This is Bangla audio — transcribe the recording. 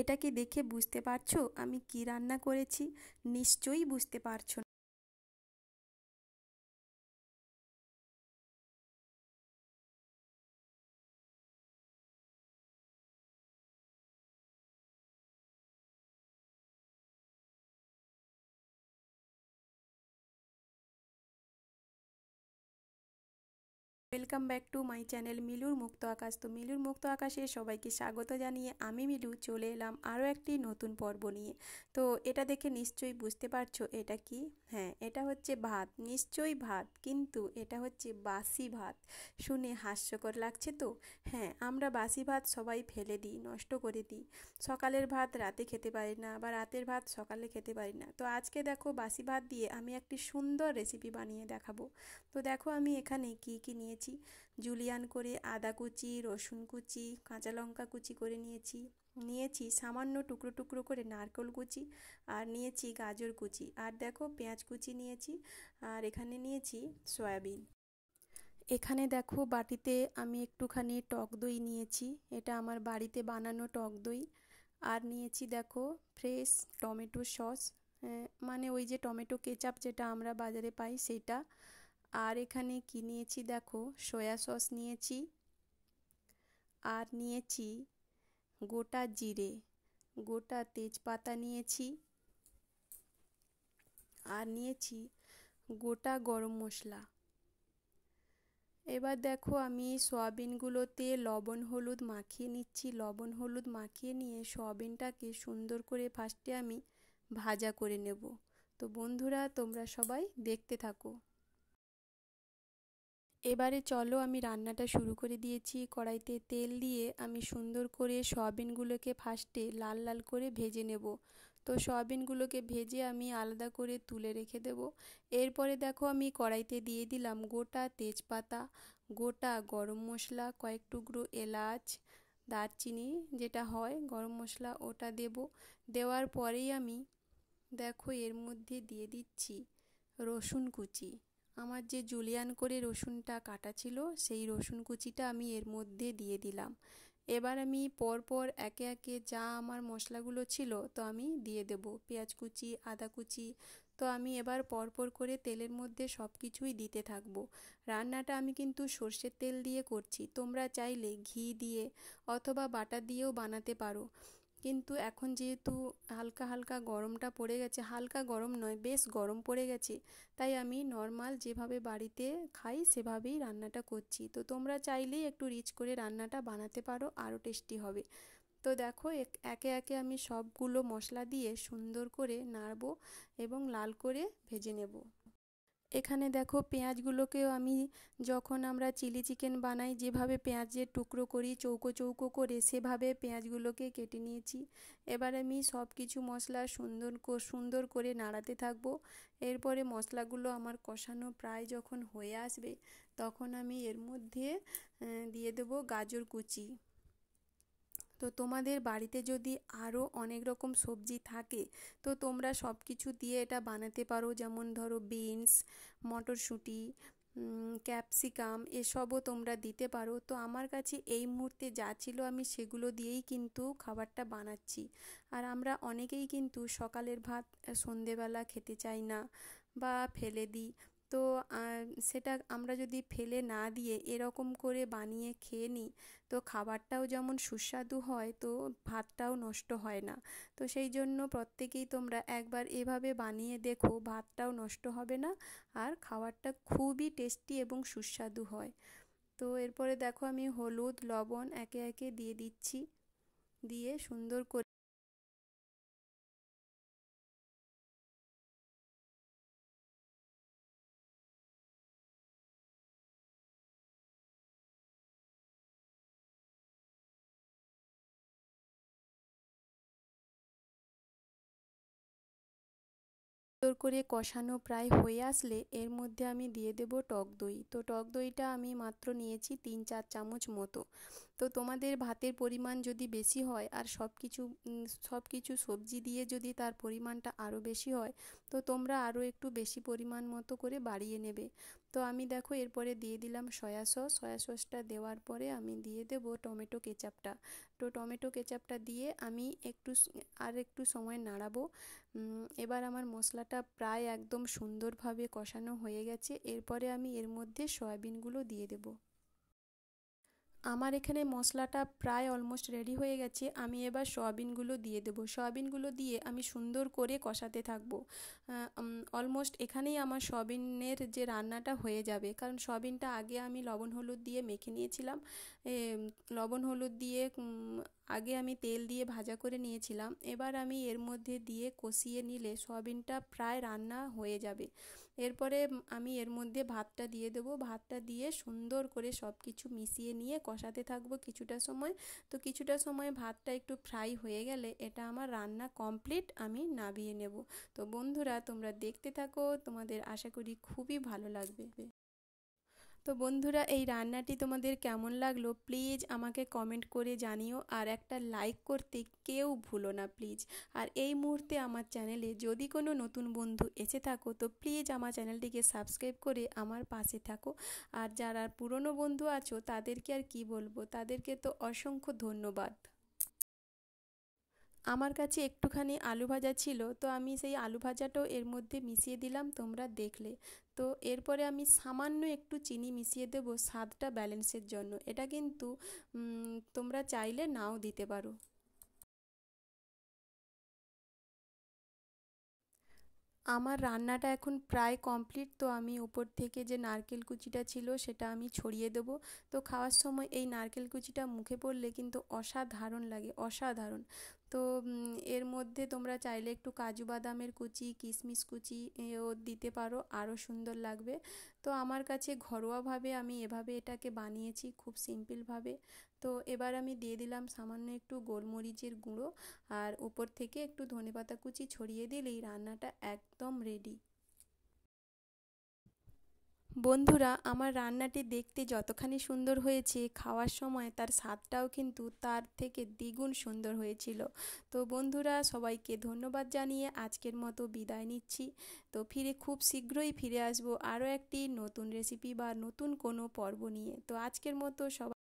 এটাকে দেখে বুঝতে পারছো আমি কি রান্না করেছি নিশ্চয়ই বুঝতে পারছো welcome back to my channel মিলুর মুক্ত আকাশ তো মিলুর মুক্ত আকাশে সবাইকে স্বাগত জানিয়ে আমি মিলু চলে এলাম আরও একটি নতুন পর্ব নিয়ে তো এটা দেখে নিশ্চয়ই বুঝতে পারছো এটা কি হ্যাঁ এটা হচ্ছে ভাত নিশ্চয়ই ভাত কিন্তু এটা হচ্ছে বাসি ভাত শুনে হাস্যকর লাগছে তো হ্যাঁ আমরা বাসি ভাত সবাই ফেলে দিই নষ্ট করে দিই সকালের ভাত রাতে খেতে পারি না বা রাতের ভাত সকালে খেতে পারি না তো আজকে দেখো বাসি ভাত দিয়ে আমি একটি সুন্দর রেসিপি বানিয়ে দেখাবো তো দেখো আমি এখানে কি কি নিয়েছি নিয়েছি জুলিয়ান করে আদা কুচি রসুন কুচি কাঁচা লঙ্কা কুচি করে নিয়েছি নিয়েছি সামান্য টুকরো টুকরো করে নারকল কুচি আর নিয়েছি গাজর কুচি আর দেখো পেঁয়াজ কুচি নিয়েছি আর এখানে নিয়েছি সয়াবিন এখানে দেখো বাটিতে আমি একটুখানি টক দই নিয়েছি এটা আমার বাড়িতে বানানো টক দই আর নিয়েছি দেখো ফ্রেশ টমেটো সস মানে ওই যে টমেটো কেচাপ যেটা আমরা বাজারে পাই সেটা আর এখানে কি নিয়েছি দেখো সয়া সস নিয়েছি আর নিয়েছি গোটা জিরে গোটা তেজপাতা নিয়েছি আর নিয়েছি গোটা গরম মশলা এবার দেখো আমি সয়াবিনগুলোতে লবণ হলুদ মাখিয়ে নিচ্ছি লবণ হলুদ মাখিয়ে নিয়ে সয়াবিনটাকে সুন্দর করে ফার্স্টে আমি ভাজা করে নেব তো বন্ধুরা তোমরা সবাই দেখতে থাকো এবারে চলো আমি রান্নাটা শুরু করে দিয়েছি কড়াইতে তেল দিয়ে আমি সুন্দর করে সয়াবিনগুলোকে ফার্স্টে লাল লাল করে ভেজে নেব তো সয়াবিনগুলোকে ভেজে আমি আলাদা করে তুলে রেখে দেব এরপরে দেখো আমি কড়াইতে দিয়ে দিলাম গোটা তেজপাতা গোটা গরম মশলা কয়েক টুকরো এলাচ দারচিনি যেটা হয় গরম মশলা ওটা দেব দেওয়ার পরেই আমি দেখো এর মধ্যে দিয়ে দিচ্ছি রসুন কুচি আমার যে জুলিয়ান করে রসুনটা কাটা ছিল সেই রসুন কুচিটা আমি এর মধ্যে দিয়ে দিলাম এবার আমি পরপর একে একে যা আমার মশলাগুলো ছিল তো আমি দিয়ে দেব পেঁয়াজ কুচি আদা কুচি তো আমি এবার পরপর করে তেলের মধ্যে সব কিছুই দিতে থাকব রান্নাটা আমি কিন্তু সর্ষের তেল দিয়ে করছি তোমরা চাইলে ঘি দিয়ে অথবা বাটা দিয়েও বানাতে পারো কিন্তু এখন যেহেতু হালকা হালকা গরমটা পড়ে গেছে হালকা গরম নয় বেশ গরম পড়ে গেছে তাই আমি নর্মাল যেভাবে বাড়িতে খাই সেভাবেই রান্নাটা করছি তো তোমরা চাইলেই একটু রিচ করে রান্নাটা বানাতে পারো আরও টেস্টি হবে তো দেখো একে একে আমি সবগুলো মশলা দিয়ে সুন্দর করে নাড়বো এবং লাল করে ভেজে নেব এখানে দেখো পেঁয়াজগুলোকেও আমি যখন আমরা চিলি চিকেন বানাই যেভাবে পেঁয়াজের টুকরো করি চৌকো চৌকো করে সেভাবে পেঁয়াজগুলোকে কেটে নিয়েছি এবার আমি সব কিছু মশলা সুন্দর সুন্দর করে নাড়াতে থাকব এরপরে মশলাগুলো আমার কষানো প্রায় যখন হয়ে আসবে তখন আমি এর মধ্যে দিয়ে দেবো গাজর কুচি তো তোমাদের বাড়িতে যদি আরও অনেক রকম সবজি থাকে তো তোমরা সব কিছু দিয়ে এটা বানাতে পারো যেমন ধরো বিনস মটরশুঁটি ক্যাপসিকাম এসবও তোমরা দিতে পারো তো আমার কাছে এই মুহূর্তে যা ছিল আমি সেগুলো দিয়েই কিন্তু খাবারটা বানাচ্ছি আর আমরা অনেকেই কিন্তু সকালের ভাত সন্ধেবেলা খেতে চাই না বা ফেলে দিই তো সেটা আমরা যদি ফেলে না দিয়ে এরকম করে বানিয়ে খেয়ে নিই তো খাবারটাও যেমন সুস্বাদু হয় তো ভাতটাও নষ্ট হয় না তো সেই জন্য প্রত্যেকেই তোমরা একবার এভাবে বানিয়ে দেখো ভাতটাও নষ্ট হবে না আর খাবারটা খুবই টেস্টি এবং সুস্বাদু হয় তো এরপরে দেখো আমি হলুদ লবণ একে একে দিয়ে দিচ্ছি দিয়ে সুন্দর করে সুন্দর করে কষানো প্রায় হয়ে আসলে এর মধ্যে আমি দিয়ে দেব টক দই তো টক দইটা আমি মাত্র নিয়েছি তিন চার চামচ মতো তো তোমাদের ভাতের পরিমাণ যদি বেশি হয় আর সব কিছু সব কিছু সবজি দিয়ে যদি তার পরিমাণটা আরও বেশি হয় তো তোমরা আরও একটু বেশি পরিমাণ মতো করে বাড়িয়ে নেবে তো আমি দেখো এরপরে দিয়ে দিলাম সয়া সস সয়া সসটা দেওয়ার পরে আমি দিয়ে দেব টমেটো কেচাপটা তো টমেটো কেচাপটা দিয়ে আমি একটু আর একটু সময় নাড়াবো এবার আমার মশলাটা প্রায় একদম সুন্দরভাবে কষানো হয়ে গেছে এরপরে আমি এর মধ্যে সয়াবিনগুলো দিয়ে দেবো আমার এখানে মশলাটা প্রায় অলমোস্ট রেডি হয়ে গেছে আমি এবার সয়াবিনগুলো দিয়ে দেবো সয়াবিনগুলো দিয়ে আমি সুন্দর করে কষাতে থাকবো অলমোস্ট এখানেই আমার সয়াবিনের যে রান্নাটা হয়ে যাবে কারণ সয়াবিনটা আগে আমি লবণ হলুদ দিয়ে মেখে নিয়েছিলাম লবণ হলুদ দিয়ে আগে আমি তেল দিয়ে ভাজা করে নিয়েছিলাম এবার আমি এর মধ্যে দিয়ে কষিয়ে নিলে সয়াবিনটা প্রায় রান্না হয়ে যাবে এরপরে আমি এর মধ্যে ভাতটা দিয়ে দেবো ভাতটা দিয়ে সুন্দর করে সব কিছু মিশিয়ে নিয়ে কষাতে থাকবো কিছুটা সময় তো কিছুটা সময় ভাতটা একটু ফ্রাই হয়ে গেলে এটা আমার রান্না কমপ্লিট আমি নাবিয়ে নেব তো বন্ধুরা তোমরা দেখতে থাকো তোমাদের আশা করি খুবই ভালো লাগবে তো বন্ধুরা এই রান্নাটি তোমাদের কেমন লাগলো প্লিজ আমাকে কমেন্ট করে জানিও আর একটা লাইক করতে কেউ ভুলো না প্লিজ আর এই মুহূর্তে আমার চ্যানেলে যদি কোনো নতুন বন্ধু এসে থাকো তো প্লিজ আমার চ্যানেলটিকে সাবস্ক্রাইব করে আমার পাশে থাকো আর যারা পুরনো বন্ধু আছো তাদেরকে আর কি বলবো তাদেরকে তো অসংখ্য ধন্যবাদ আমার কাছে একটুখানি আলু ভাজা ছিল তো আমি সেই আলু ভাজাটাও এর মধ্যে মিশিয়ে দিলাম তোমরা দেখলে তো এরপরে আমি সামান্য একটু চিনি মিশিয়ে দেব স্বাদটা ব্যালেন্সের জন্য এটা কিন্তু তোমরা চাইলে নাও দিতে পারো আমার রান্নাটা এখন প্রায় কমপ্লিট তো আমি উপর থেকে যে নারকেল কুচিটা ছিল সেটা আমি ছড়িয়ে দেব তো খাওয়ার সময় এই নারকেল কুচিটা মুখে পড়লে কিন্তু অসাধারণ লাগে অসাধারণ তো এর মধ্যে তোমরা চাইলে একটু কাজু বাদামের কুচি কিশমিশ কুচি ও দিতে পারো আরও সুন্দর লাগবে তো আমার কাছে ঘরোয়াভাবে আমি এভাবে এটাকে বানিয়েছি খুব সিম্পলভাবে তো এবার আমি দিয়ে দিলাম সামান্য একটু গোলমরিচের গুঁড়ো আর উপর থেকে একটু ধনেপাতা কুচি ছড়িয়ে দিলেই রান্নাটা একদম রেডি বন্ধুরা আমার রান্নাটি দেখতে যতখানি সুন্দর হয়েছে খাওয়ার সময় তার স্বাদটাও কিন্তু তার থেকে দ্বিগুণ সুন্দর হয়েছিল তো বন্ধুরা সবাইকে ধন্যবাদ জানিয়ে আজকের মতো বিদায় নিচ্ছি তো ফিরে খুব শীঘ্রই ফিরে আসবো আরও একটি নতুন রেসিপি বা নতুন কোনো পর্ব নিয়ে তো আজকের মতো সবাই